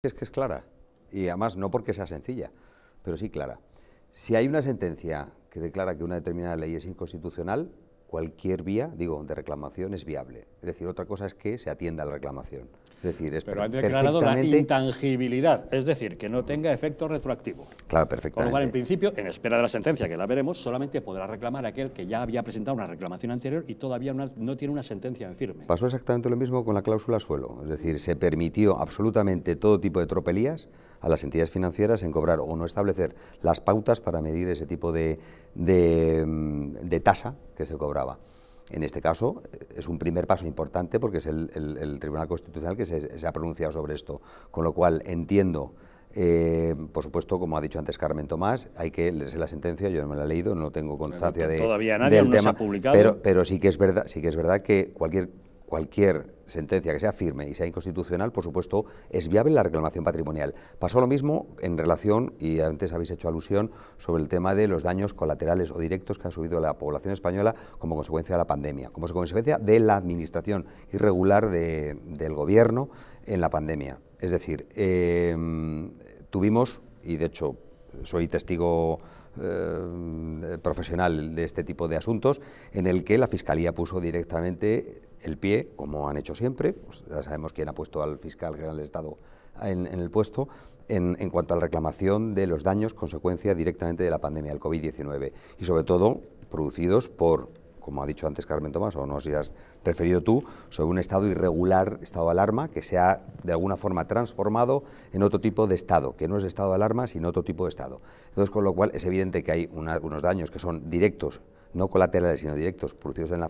Es que es clara, y además no porque sea sencilla, pero sí clara. Si hay una sentencia que declara que una determinada ley es inconstitucional, cualquier vía, digo, de reclamación es viable. Es decir, otra cosa es que se atienda a la reclamación. Es decir, Pero han declarado la intangibilidad, es decir, que no tenga efecto retroactivo. Claro, perfecto. Con lo cual, en principio, en espera de la sentencia, que la veremos, solamente podrá reclamar aquel que ya había presentado una reclamación anterior y todavía no tiene una sentencia en firme. Pasó exactamente lo mismo con la cláusula suelo, es decir, se permitió absolutamente todo tipo de tropelías a las entidades financieras en cobrar o no establecer las pautas para medir ese tipo de, de, mm, tasa que se cobraba. En este caso es un primer paso importante porque es el, Tribunal Constitucional que se, ha pronunciado sobre esto, con lo cual entiendo, eh, por supuesto, como ha dicho antes Carmen Tomás, hay que leerse la sentencia, yo no me la he leído, no tengo constancia de, todavía nadie del tema, publicado. Pero, pero sí que es verdad, sí que es verdad que cualquier cualquier sentencia que sea firme y sea inconstitucional, por supuesto, es viable la reclamación patrimonial. Pasó lo mismo en relación, y antes habéis hecho alusión, sobre el tema de los daños colaterales o directos que ha subido la población española como consecuencia de la pandemia, como consecuencia de la administración irregular del gobierno en la pandemia. Es decir, eh, tuvimos, y de hecho soy testigo eh, profesional de este tipo de asuntos, en el que la Fiscalía puso directamente el pie, como han hecho siempre, pues ya sabemos quién ha puesto al fiscal general del Estado en, el puesto, en, en, cuanto a la reclamación de los daños consecuencia directamente de la pandemia del COVID-19 y sobre todo producidos por como ha dicho antes Carmen Tomás, o no si has referido tú, sobre un estado irregular, estado de alarma, que se ha de alguna forma transformado en otro tipo de estado, que no es estado de alarma, sino otro tipo de estado. Entonces, con lo cual, es evidente que hay algunos unos daños que son directos, no colaterales, sino directos, producidos en la